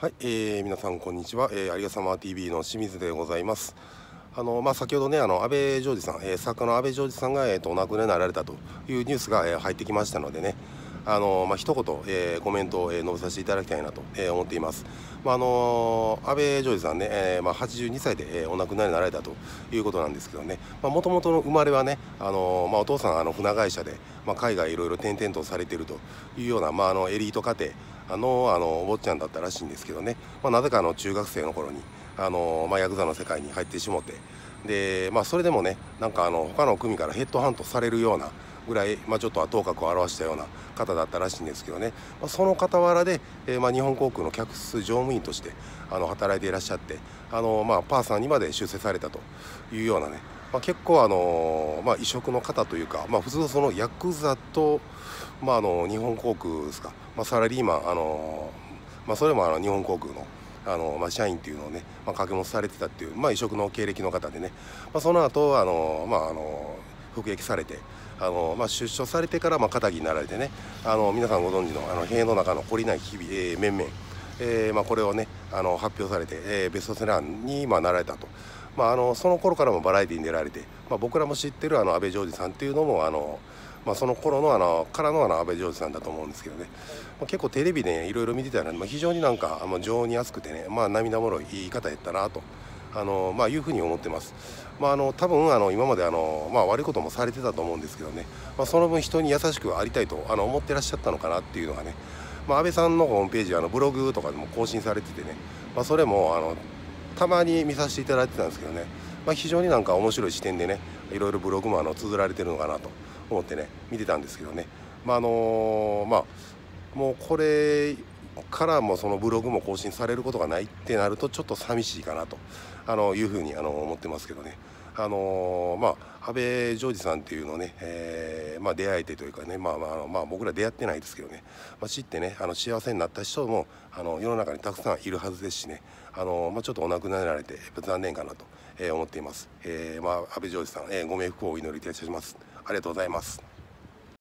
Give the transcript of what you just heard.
はい、えー、皆さんこんにちは、えー、有賀様 TV の清水でございます。あのまあ、先ほどねあの安倍ジョージさん、えー、作家の安倍ジョージさんが、えーと、お亡くなりになられたというニュースが、えー、入ってきましたのでねあのまあ、一言、えー、コメントを、え述べさせていただきたいなと、えー、思っています。まああの安倍ジョージさんね、えーまあ、82歳で、えー、お亡くなりになられたということなんですけどねもともとの生まれはね、あのまあ、お父さんあの船会社で、まあ、海外いろいろ転々とされているというような、まあ、あのエリート家庭あのあのお坊ちゃんだったらしいんですけどね、まあ、なぜかあの中学生の頃にあの、まあ、ヤクザの世界に入ってしもてで、まあ、それでもねなんかあの他の組からヘッドハントされるようなぐらい、まあ、ちょっと頭角を現したような方だったらしいんですけどね、まあ、その傍らで、えー、まあ、日本航空の客室乗務員としてあの働いていらっしゃってあの、まあ、パーさんにまで出世されたというようなねまあ、結構あの、まあ、異色の方というか、まあ、普通そのヤクザと、まあ、あの日本航空ですか、まあ、サラリーマンあの、まあ、それもあの日本航空のあの、まあ、社員というのをね、まあ、掛け持ちされてたっていう、まあ、異色の経歴の方でね、まあ、その後あの、まああの服役されて。あのまあ、出所されてから、まあ、肩着になられてねあの皆さんご存知のあの塀の中の懲りない日々、えー、面々、えーまあ、これをねあの発表されて、えー、ベストセラーに、まあ、なられたとまあ、あのその頃からもバラエティーに出られて、まあ、僕らも知ってるあの安倍ジョージさんっていうのもあの、まあ、その頃のあのからのあの安倍ジョージさんだと思うんですけどね、まあ、結構テレビで、ね、いろいろ見てたら、まあ、非常になんか、まあ、情に安くてね、まあ、涙もろい言い方やったなと。あのまあ、いうふうに思ってます、まあ、あの多分あの今まであの、まあ、悪いこともされてたと思うんですけどね、まあ、その分人に優しくありたいとあの思ってらっしゃったのかなっていうのがね、まあ、安倍さんのホームページあのブログとかでも更新されててね、まあ、それもあのたまに見させていただいてたんですけどね、まあ、非常になんか面白い視点でねいろいろブログもあの綴られてるのかなと思ってね見てたんですけどねまああのまあもうこれからもそのブログも更新されることがないってなるとちょっと寂しいかなとあのいうふうにあの思ってますけどね。あのー、まあ羽部譲二さんっていうのね、えー、まあ、出会えてというかね、まあまあまあ、僕ら出会ってないですけどね、まあ、知ってねあの幸せになった人もあの世の中にたくさんいるはずですしねあの、まあ、ちょっとお亡くなりられて残念かなと、えー、思っています、えー、まあ、安倍ジョさん、えご冥福をお祈りいたしますありがとうございます